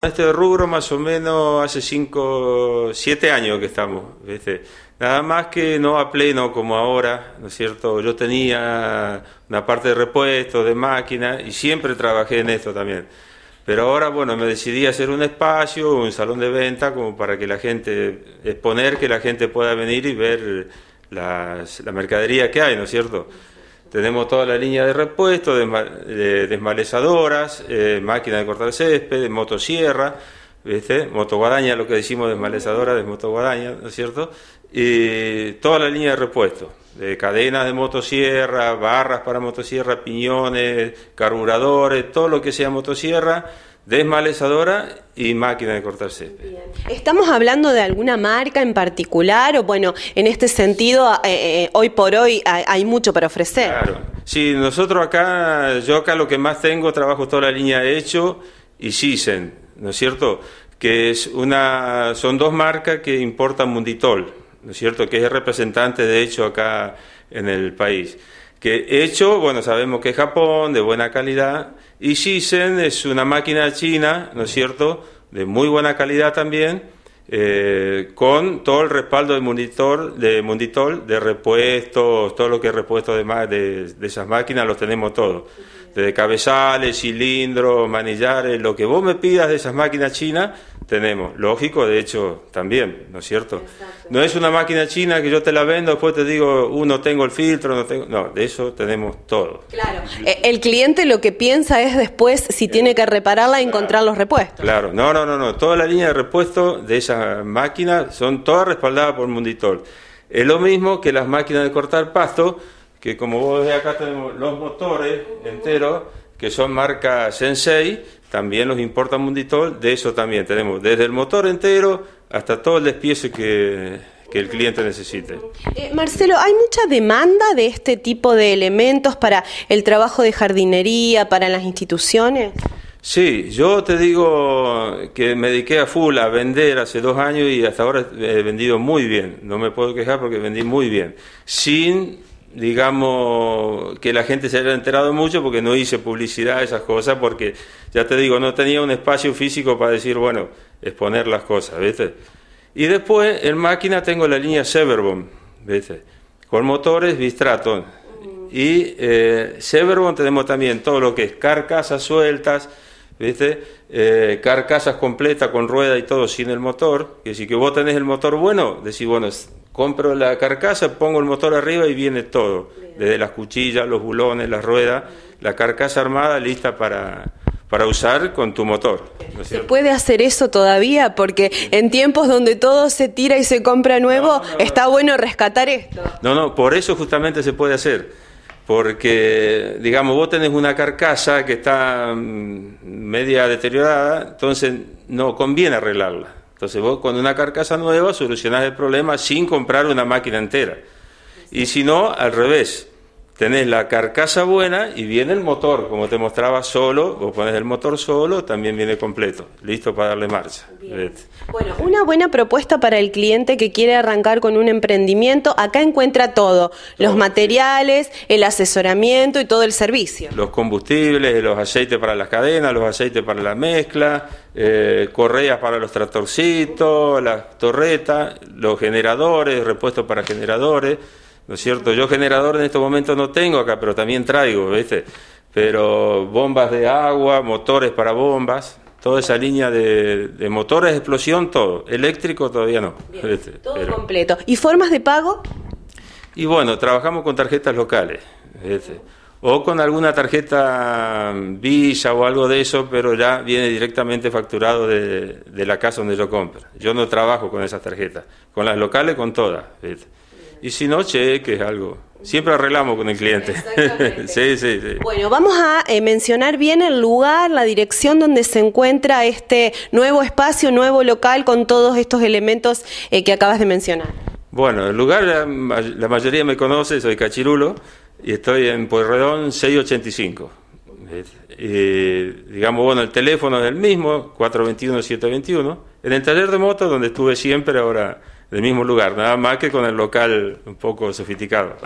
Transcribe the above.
Este rubro más o menos hace 5, 7 años que estamos, ¿viste? Nada más que no a pleno como ahora, ¿no es cierto? Yo tenía una parte de repuesto, de máquina, y siempre trabajé en esto también. Pero ahora, bueno, me decidí a hacer un espacio, un salón de venta, como para que la gente, exponer que la gente pueda venir y ver la mercadería que hay, ¿no es cierto? Tenemos toda la línea de repuesto, de desmalezadoras, eh, máquinas de cortar césped, motosierra, ¿viste? motoguadaña, lo que decimos desmalezadora, desmotoguadaña, ¿no es cierto? Y toda la línea de repuesto, de cadenas de motosierra, barras para motosierra, piñones, carburadores, todo lo que sea motosierra, desmalezadora y máquina de cortarse. ¿Estamos hablando de alguna marca en particular o bueno, en este sentido, eh, eh, eh, hoy por hoy hay, mucho para ofrecer? Claro, sí, nosotros acá, yo acá lo que más tengo, trabajo toda la línea Hecho y Sisen, ¿no es cierto? Que es una, son dos marcas que importan Munditol, ¿no es cierto? Que es el representante de Hecho acá en el país que hecho, bueno, sabemos que es Japón, de buena calidad, y Shisen es una máquina china, ¿no es cierto?, de muy buena calidad también, eh, con todo el respaldo de monitor, de de repuestos, todo lo que es repuesto de, de, de esas máquinas, los tenemos todos. Desde cabezales, cilindros, manillares, lo que vos me pidas de esas máquinas chinas, tenemos. Lógico, de hecho, también, ¿no es cierto? No es una máquina china que yo te la vendo, después te digo, uno uh, tengo el filtro, no tengo. No, de eso tenemos todo. Claro. Eh, el cliente lo que piensa es después, si tiene que repararla, encontrar los repuestos. Claro, no, no, no, no. Toda la línea de repuesto de esas máquinas son todas respaldadas por Munditol. Es lo mismo que las máquinas de cortar pasto, que como vos ves acá tenemos los motores enteros, que son marca Sensei, también los importa Munditol, de eso también tenemos desde el motor entero hasta todo el despiece que, el cliente necesite. Eh, Marcelo, ¿hay mucha demanda de este tipo de elementos para el trabajo de jardinería, para las instituciones? Sí, yo te digo que me dediqué a full a vender hace dos años y hasta ahora he vendido muy bien. No me puedo quejar porque vendí muy bien. Sin, digamos, que la gente se haya enterado mucho porque no hice publicidad, esas cosas, porque ya te digo, no tenía un espacio físico para decir, bueno, exponer las cosas, ¿viste? Y después en máquina tengo la línea Severbom, ¿viste? Con motores Bistraton. Y eh, tenemos también todo lo que es carcasas sueltas ¿viste? Eh, carcasas completas con rueda y todo sin el motor. y si que vos tenés el motor bueno, decís, bueno, compro la carcasa, pongo el motor arriba y viene todo. Desde las cuchillas, los bulones, las ruedas, la carcasa armada lista para, usar con tu motor. ¿Se puede hacer eso todavía? Porque en tiempos donde todo se tira y se compra nuevo, está bueno rescatar esto. No, no, por eso justamente se puede hacer porque, digamos, vos tenés una carcasa que está mm, media deteriorada, entonces no conviene arreglarla. Entonces vos con una carcasa nueva solucionás el problema sin comprar una máquina entera. Y si no, al revés, tenés la carcasa buena y viene el motor, como te mostraba solo, vos pones el motor solo, también viene completo, listo para darle marcha. Eh, bueno, una buena propuesta para el cliente que quiere arrancar con un emprendimiento, acá encuentra todo, los materiales, el asesoramiento y todo el servicio. Los combustibles, los aceites para las cadenas, los aceites para la mezcla, eh, correas para los tractorcitos, las torretas, los generadores, repuestos para generadores ¿no es cierto? Yo generador en estos momentos no tengo acá, pero también traigo, ¿viste? Pero bombas de agua, motores para bombas, toda esa línea de, motores, explosión, todo. Eléctrico todavía no. Todo completo. ¿Y formas de pago? Y bueno, trabajamos con tarjetas locales, O con alguna tarjeta mm, Visa o algo de eso, pero ya viene directamente facturado de, de la casa donde yo compro. Yo no trabajo con esas tarjetas, con las locales, con todas. Y si no, que es algo. Siempre arreglamos con el cliente. sí, sí, sí. Bueno, vamos a eh, mencionar bien el lugar, la dirección donde se encuentra este nuevo espacio, nuevo local con todos estos elementos eh, que acabas de mencionar. Bueno, el lugar, la, mayoría me conoce, soy Cachirulo y estoy en Pueyrredón 685. Eh, digamos, bueno, el teléfono es el mismo, 421-721. En el taller de moto donde estuve siempre, ahora del mismo lugar, nada más que con el local un poco sofisticado.